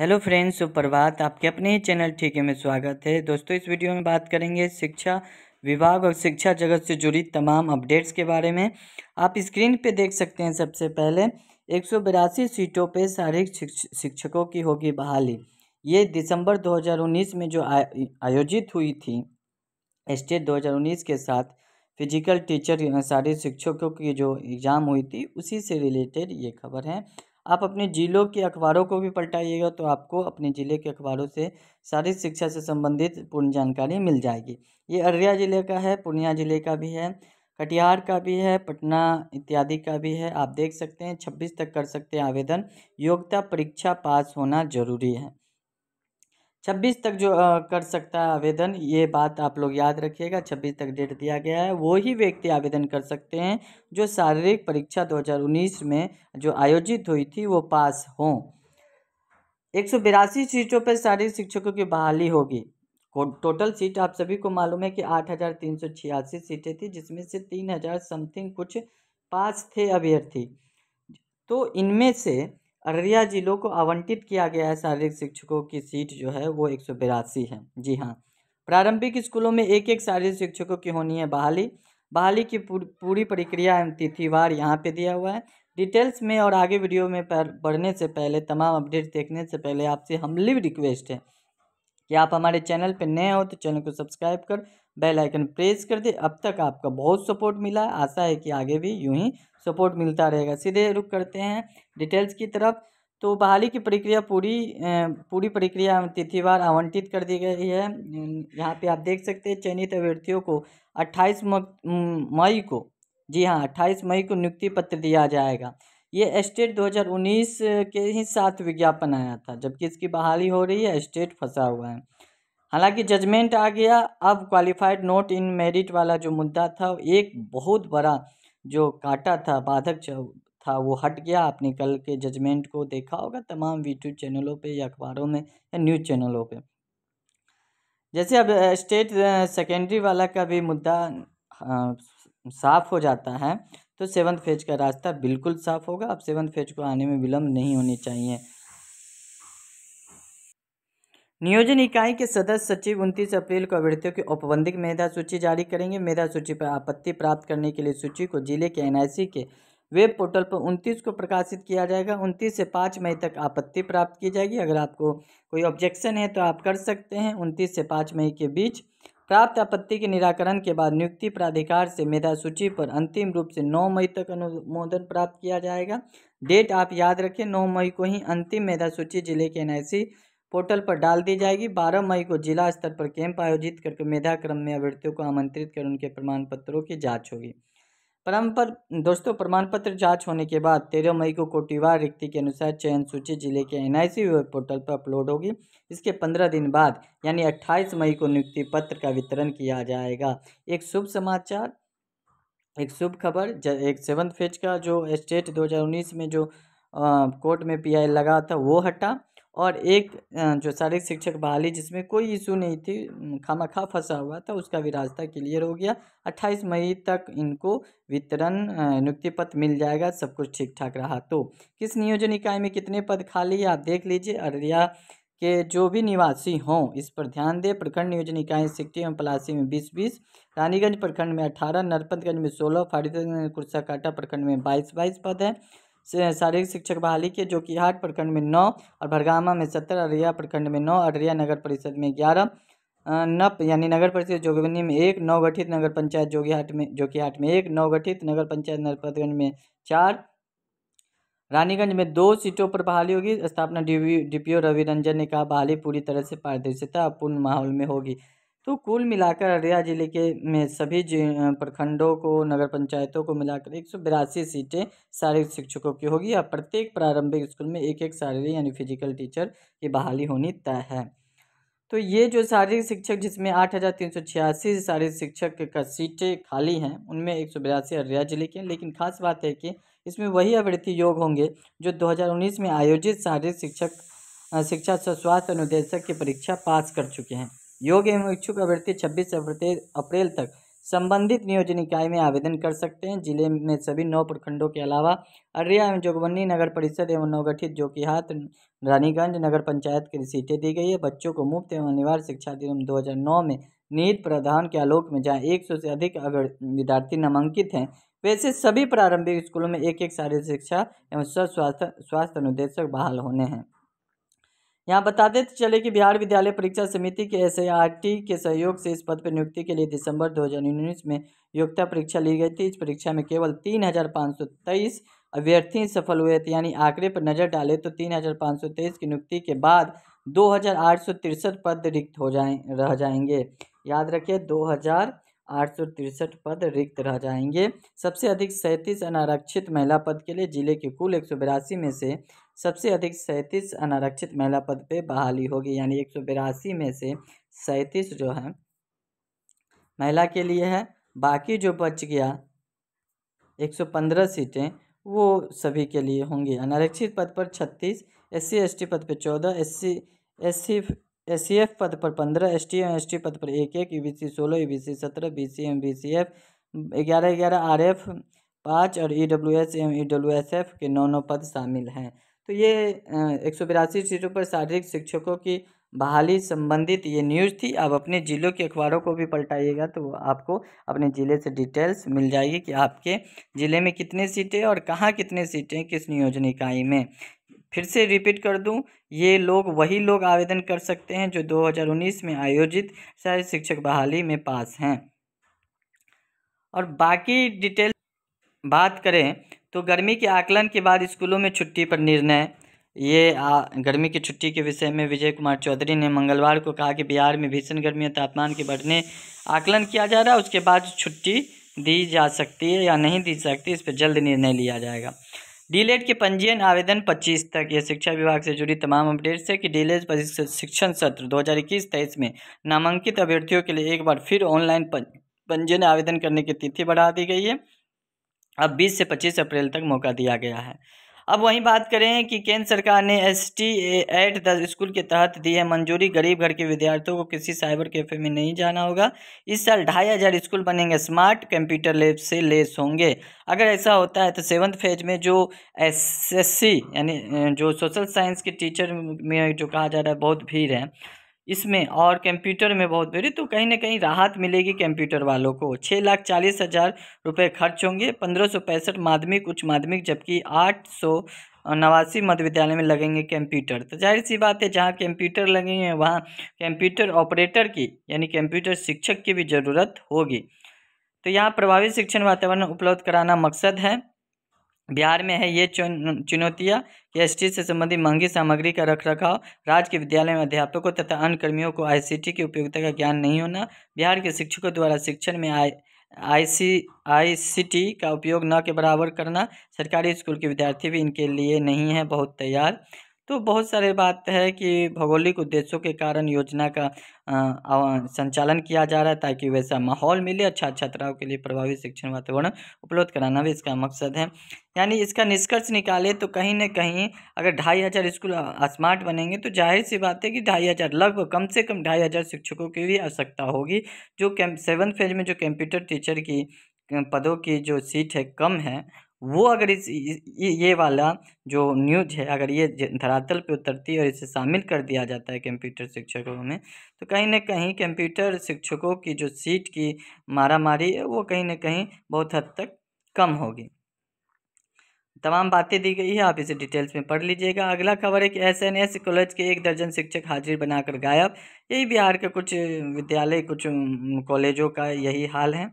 hello friends सुप्रभात आपके अपने ही चैनल ठीक है में स्वागत है दोस्तों इस वीडियो में बात करेंगे शिक्षा विभाग और शिक्षा जगत से जुड़ी तमाम अपडेट्स के बारे में आप स्क्रीन पे देख सकते हैं सबसे पहले एक सीटों पे शारीरिक शिक्षकों की होगी बहाली ये दिसंबर 2019 में जो आयोजित हुई थी स्टेट दो के साथ फिजिकल टीचर शारीरिक शिक्षकों की जो एग्ज़ाम हुई थी उसी से रिलेटेड ये खबर है आप अपने ज़िलों के अखबारों को भी पलटाइएगा तो आपको अपने ज़िले के अखबारों से सारी शिक्षा से संबंधित पूर्ण जानकारी मिल जाएगी ये अररिया ज़िले का है पूर्णिया ज़िले का भी है कटिहार का भी है पटना इत्यादि का भी है आप देख सकते हैं छब्बीस तक कर सकते हैं आवेदन योग्यता परीक्षा पास होना जरूरी है छब्बीस तक जो आ, कर सकता है आवेदन ये बात आप लोग याद रखिएगा छब्बीस तक डेट दिया गया है वो ही व्यक्ति आवेदन कर सकते हैं जो शारीरिक परीक्षा 2019 में जो आयोजित हुई थी वो पास हों एक सौ बिरासी सीटों पर शारीरिक शिक्षकों की बहाली होगी टोटल सीट आप सभी को मालूम है कि आठ हज़ार तीन सौ छियासी सीटें थी जिसमें से तीन हज़ार समथिंग कुछ पास थे अभ्यर्थी तो इनमें से अररिया ज़िलों को आवंटित किया गया है शारीरिक शिक्षकों की सीट जो है वो एक सौ बिरासी है जी हाँ प्रारंभिक स्कूलों में एक एक शारीरिक शिक्षकों की होनी है बहाली बहाली की पूरी प्रक्रिया एवं तिथिवार यहाँ पे दिया हुआ है डिटेल्स में और आगे वीडियो में बढ़ने से पहले तमाम अपडेट देखने से पहले आपसे हमली रिक्वेस्ट है कि आप हमारे चैनल पर नए हो तो चैनल को सब्सक्राइब कर बेल आइकन प्रेस कर दे अब तक आपका बहुत सपोर्ट मिला आशा है कि आगे भी यूं ही सपोर्ट मिलता रहेगा सीधे रुक करते हैं डिटेल्स की तरफ तो बहाली की प्रक्रिया पूरी पूरी प्रक्रिया तिथिवार आवंटित कर दी गई है यहाँ पे आप देख सकते हैं चयनित अभ्यर्थियों को 28 मई को जी हाँ 28 मई को नियुक्ति पत्र दिया जाएगा ये स्टेट 2019 के ही साथ विज्ञापन आया था जबकि इसकी बहाली हो रही है स्टेट फंसा हुआ है हालांकि जजमेंट आ गया अब क्वालिफाइड नोट इन मेरिट वाला जो मुद्दा था एक बहुत बड़ा जो काटा था बाधक था वो हट गया आपने कल के जजमेंट को देखा होगा तमाम यूट्यूब चैनलों पे या अखबारों में या न्यूज़ चैनलों पे जैसे अब स्टेट सेकेंडरी वाला का भी मुद्दा साफ़ हो जाता है तो सेवन्थ फेज का रास्ता बिल्कुल साफ़ होगा अब सेवन्थ फेज को आने में विलम्ब नहीं होनी चाहिए नियोजन इकाई के सदस्य सचिव उनतीस अप्रैल को अभ्यर्थियों की औपबंधिक मेधा सूची जारी करेंगे मेधा सूची पर आपत्ति प्राप्त करने के लिए सूची को जिले के एनआईसी के वेब पोर्टल पर उनतीस को प्रकाशित किया जाएगा उनतीस से पाँच मई तक आपत्ति प्राप्त की जाएगी अगर आपको कोई ऑब्जेक्शन है तो आप कर सकते हैं उनतीस से पाँच मई के बीच प्राप्त आपत्ति के निराकरण के बाद नियुक्ति प्राधिकार से मेधा सूची पर अंतिम रूप से 9 मई तक अनुमोदन प्राप्त किया जाएगा डेट आप याद रखें 9 मई को ही अंतिम मेधा सूची जिले के एनआईसी पोर्टल पर डाल दी जाएगी 12 मई को जिला स्तर पर कैंप आयोजित करके मेधा क्रम में अभ्यर्थियों को आमंत्रित कर उनके प्रमाण पत्रों की जाँच होगी परम्पर दोस्तों प्रमाण पत्र जाँच होने के बाद तेरह मई को कोटिवार रिक्ति के अनुसार चयन सूची जिले के एन वेब पोर्टल पर अपलोड होगी इसके पंद्रह दिन बाद यानी अट्ठाईस मई को नियुक्ति पत्र का वितरण किया जाएगा एक शुभ समाचार एक शुभ खबर एक सेवन्थ फेज का जो स्टेट 2019 में जो कोर्ट में पीआई लगा था वो हटा और एक जो शारीरिक शिक्षक बहाली जिसमें कोई इशू नहीं थी खामखा फंसा हुआ था उसका भी रास्ता क्लियर हो गया अट्ठाईस मई तक इनको वितरण नियुक्ति पत्र मिल जाएगा सब कुछ ठीक ठाक रहा तो किस नियोजन इकाई में कितने पद खाली आप देख लीजिए अररिया के जो भी निवासी हों इस पर ध्यान दें प्रखंड नियोजन इकाई सिक्टी एवं पलासी में बीस बीस रानीगंज प्रखंड में अठारह नरपतगंज में सोलह फारीदगंज कुर्साकाटा प्रखंड में बाईस बाईस पद हैं शारीरिक शिक्षक बहाली के जो कि हाट प्रखंड में नौ और भरगामा में सत्तर अररिया प्रखंड में नौ अररिया नगर परिषद में ग्यारह नप यानी नगर परिषद जोगबनी में एक नव गठित नगर पंचायत जोगीहाट में जोगीहाट में एक नव गठित नगर पंचायत नरपतगंज में चार रानीगंज में दो सीटों पर बहाली होगी स्थापना डीपीओ रवि रंजन ने कहा बहाली पूरी तरह से पारदर्शिता पूर्ण माहौल में होगी तो कुल मिलाकर अररिया ज़िले के में सभी प्रखंडों को नगर पंचायतों को मिलाकर एक सौ बिरासी सीटें शारीरिक शिक्षकों की होगी और प्रत्येक प्रारंभिक स्कूल में एक एक शारीरिक यानी फिजिकल टीचर की बहाली होनी तय है तो ये जो शारीरिक शिक्षक जिसमें आठ हज़ार तीन सौ छियासी शारीरिक शिक्षक का सीटें खाली हैं उनमें एक सौ बयासी अररिया जिले की लेकिन खास बात है कि इसमें वही अभ्यर्थी योग होंगे जो 2019 में आयोजित शारीरिक शिक्षक शिक्षा स्वास्थ्य अनुदेशक की परीक्षा पास कर चुके हैं योग एवं इच्छुक अभ्यर्थी छब्बीस अप्रैल तक संबंधित नियोजन इकाई में आवेदन कर सकते हैं जिले में सभी नौ प्रखंडों के अलावा अररिया एवं जोगबंडी नगर परिषद एवं नवगठित जोकीहाट रानीगंज नगर पंचायत की सीटें दी गई है बच्चों को मुफ्त एवं अनिवार्य शिक्षा दिन 2009 में नीत प्रावधान के आलोक में जहाँ एक सौ से अधिक अगर विद्यार्थी नामांकित हैं वैसे सभी प्रारंभिक स्कूलों में एक एक शारीरिक शिक्षा एवं स्वस्थ स्वास्थ्य अनुदेशक बहाल होने हैं यहाँ बताते तो चले कि बिहार विद्यालय परीक्षा समिति के एस के सहयोग से इस पद पर नियुक्ति के लिए दिसंबर 2019 में योग्यता परीक्षा ली गई थी इस परीक्षा में केवल तीन हजार पाँच सौ तेईस अभ्यर्थी सफल हुए थे यानी आंकड़े पर नज़र डालें तो तीन हजार पाँच सौ तेईस की नियुक्ति के बाद दो हजार आठ सौ तिरसठ पद रिक्त हो जाए रह जाएंगे याद रखिए दो हजार आठ सौ तिरसठ पद रिक्त रह जाएंगे सबसे अधिक सैंतीस अनारक्षित महिला पद के लिए जिले के कुल एक में से सबसे अधिक सैंतीस अनारक्षित महिला पद पे बहाली होगी यानी एक सौ बिरासी में से सैंतीस जो है महिला के लिए है बाकी जो बच गया 115 सीटें वो सभी के लिए होंगी अनारक्षित पद पर 36 एस सी पद पर 14 S C S C S C F पद पर पंद्रह S T M S T पद पर एक एक ई बी सी सोलह ई बी सी सत्रह B C M B C F ग्यारह ग्यारह आर एफ पाँच और E W S M E W S F के नौ नौ पद शामिल हैं तो ये एक सौ बिरासी सीटों पर शारीरिक शिक्षकों की बहाली संबंधित ये न्यूज़ थी आप अपने ज़िलों के अखबारों को भी पलटाइएगा तो आपको अपने ज़िले से डिटेल्स मिल जाएगी कि आपके ज़िले में कितने सीटें और कहाँ कितने सीटें किस नियोजन इकाई में फिर से रिपीट कर दूं ये लोग वही लोग आवेदन कर सकते हैं जो 2019 में आयोजित शारीरिक शिक्षक बहाली में पास हैं और बाकी डिटेल बात करें तो गर्मी के आकलन के बाद स्कूलों में छुट्टी पर निर्णय ये आ, गर्मी की छुट्टी के विषय में विजय कुमार चौधरी ने मंगलवार को कहा कि बिहार में भीषण गर्मी और तापमान के बढ़ने आकलन किया जा रहा है उसके बाद छुट्टी दी जा सकती है या नहीं दी सकती इस पर जल्द निर्णय लिया जाएगा डीलेट के पंजीयन आवेदन 25 तक ये शिक्षा विभाग से जुड़ी तमाम अपडेट्स है कि डीलेट शिक्षण सत्र 2021 हज़ार में नामांकित अभ्यर्थियों के लिए एक बार फिर ऑनलाइन पंजीयन आवेदन करने की तिथि बढ़ा दी गई है अब 20 से 25 अप्रैल तक मौका दिया गया है अब वहीं बात करें कि केंद्र सरकार ने S T at the school के तहत दी है मंजूरी गरीब घर के विद्यार्थियों को किसी साइबर कैफे में नहीं जाना होगा इस साल ढाई हज़ार स्कूल बनेंगे स्मार्ट कंप्यूटर लैब से लेस होंगे अगर ऐसा होता है तो सेवन्थ फेज में जो सी यानी जो सोशल साइंस के टीचर में जो कहा जा रहा है बहुत भीड़ है इसमें और कंप्यूटर में बहुत बड़ी तो कहीं ना कहीं राहत मिलेगी कंप्यूटर वालों को छः लाख चालीस हज़ार रुपये खर्च होंगे पंद्रह सौ पैंसठ माध्यमिक उच्च माध्यमिक जबकि आठ सौ नवासी मध्य विद्यालय में लगेंगे कंप्यूटर तो जाहिर सी बात है जहाँ कंप्यूटर लगेंगे वहाँ कंप्यूटर ऑपरेटर की यानी कंप्यूटर शिक्षक की भी ज़रूरत होगी तो यहाँ प्रभावी शिक्षण वातावरण उपलब्ध कराना मकसद है बिहार में है ये चुनौतियाँ कि एस से संबंधित महंगी सामग्री का रख रखाव राज्य के विद्यालय में अध्यापकों तथा अन्य कर्मियों को आई की उपयोगिता का ज्ञान नहीं होना बिहार के शिक्षकों द्वारा शिक्षण में आए आईसी आईसीटी का उपयोग न के बराबर करना सरकारी स्कूल के विद्यार्थी भी इनके लिए नहीं है बहुत तैयार तो बहुत सारे बात है कि भौगोलिक उद्देश्यों के कारण योजना का संचालन किया जा रहा है ताकि वैसा माहौल मिले अच्छा छात्राओं के लिए प्रभावी शिक्षण वातावरण उपलब्ध कराना भी इसका मकसद है यानी इसका निष्कर्ष निकाले तो कहीं ना कहीं अगर ढाई हज़ार स्कूल स्मार्ट बनेंगे तो जाहिर सी बात है कि ढाई हज़ार लगभग कम से कम ढाई हज़ार शिक्षकों की भी आवश्यकता होगी जो कैम सेवन फेज में जो कंप्यूटर टीचर की पदों की जो सीट है कम है वो अगर इस ये वाला जो न्यूज है अगर ये धरातल पे उतरती है और इसे शामिल कर दिया जाता है कंप्यूटर शिक्षकों में तो कहीं ना कहीं कंप्यूटर शिक्षकों की जो सीट की मारा मारी है वो कहीं ना कहीं बहुत हद तक कम होगी तमाम बातें दी गई है आप इसे डिटेल्स में पढ़ लीजिएगा अगला खबर है कि एस एन एस कॉलेज के एक दर्जन शिक्षक हाजिर बनाकर गायब यही बिहार के कुछ विद्यालय कुछ कॉलेजों का यही हाल है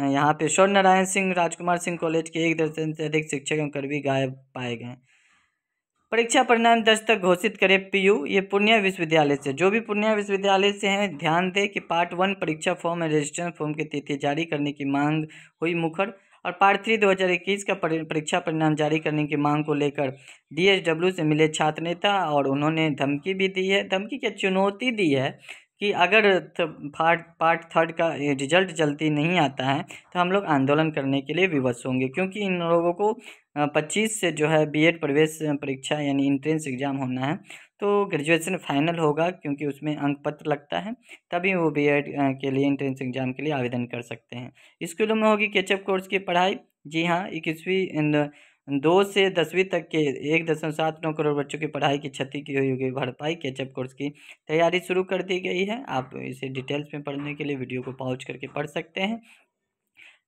यहाँ पे स्वर्ण नारायण सिंह राजकुमार सिंह कॉलेज के एक दर्जन से अधिक शिक्षक एवं कर्मी गायब पाए गए परीक्षा परिणाम दस तक घोषित करे पीयू ये पूर्णिया विश्वविद्यालय से जो भी पूर्णिया विश्वविद्यालय से हैं ध्यान दें कि पार्ट वन परीक्षा फॉर्म एंड रजिस्ट्रेशन फॉर्म की तिथि जारी करने की मांग हुई मुखर और पार्ट थ्री दो हज़ार इक्कीस का परीक्षा परिणाम जारी करने की मांग को लेकर डब्ल्यू से मिले छात्र नेता और उन्होंने धमकी भी दी है धमकी क्या चुनौती दी है कि अगर पार्ट पार्ट थर्ड का रिजल्ट जल्दी नहीं आता है तो हम लोग आंदोलन करने के लिए विवश होंगे क्योंकि इन लोगों को पच्चीस से जो है बीएड प्रवेश परीक्षा यानी इंट्रेंस एग्ज़ाम होना है तो ग्रेजुएशन फाइनल होगा क्योंकि उसमें अंक पत्र लगता है तभी वो बीएड के लिए इंट्रेंस एग्ज़ाम के लिए आवेदन कर सकते हैं स्कूलों में होगी केचअप कोर्स की पढ़ाई जी हाँ इक्कीसवीं दो से दसवीं तक के एक दशमलव सात नौ करोड़ बच्चों की पढ़ाई की क्षति की हुई होगी भरपाई केचअप कोर्स की तैयारी शुरू कर दी गई है आप इसे डिटेल्स में पढ़ने के लिए वीडियो को पहुँच करके पढ़ सकते हैं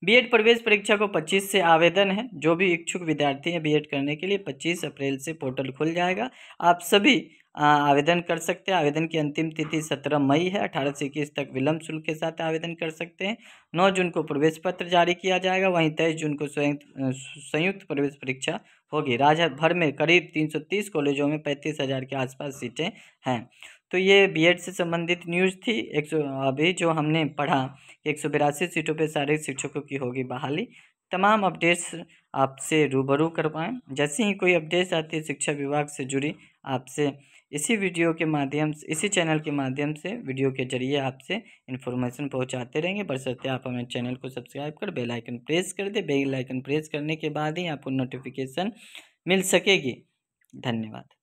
बीएड प्रवेश परीक्षा को 25 से आवेदन है जो भी इच्छुक विद्यार्थी हैं बीएड करने के लिए 25 अप्रैल से पोर्टल खुल जाएगा आप सभी आवेदन कर सकते हैं आवेदन की अंतिम तिथि सत्रह मई है अठारह से इक्कीस तक विलंब शुल्क के साथ आवेदन कर सकते हैं नौ जून को प्रवेश पत्र जारी किया जाएगा वहीं तेईस जून को स्वयं संयुक्त प्रवेश परीक्षा होगी राज्य भर में करीब तीन सौ तीस कॉलेजों में पैंतीस हज़ार के आसपास सीटें हैं तो ये बीएड से संबंधित न्यूज़ थी एक सौ अभी जो हमने पढ़ा एक सौ बिरासी सीटों पर सारे शिक्षकों की होगी बहाली तमाम अपडेट्स आपसे रूबरू करवाएं जैसे ही कोई अपडेट्स आती है शिक्षा विभाग से जुड़ी आपसे इसी वीडियो के माध्यम से इसी चैनल के माध्यम से वीडियो के जरिए आपसे इन्फॉर्मेशन पहुंचाते रहेंगे बरसते आप हमें चैनल को सब्सक्राइब कर बेल आइकन प्रेस कर दें बेल आइकन प्रेस करने के बाद ही आपको नोटिफिकेशन मिल सकेगी धन्यवाद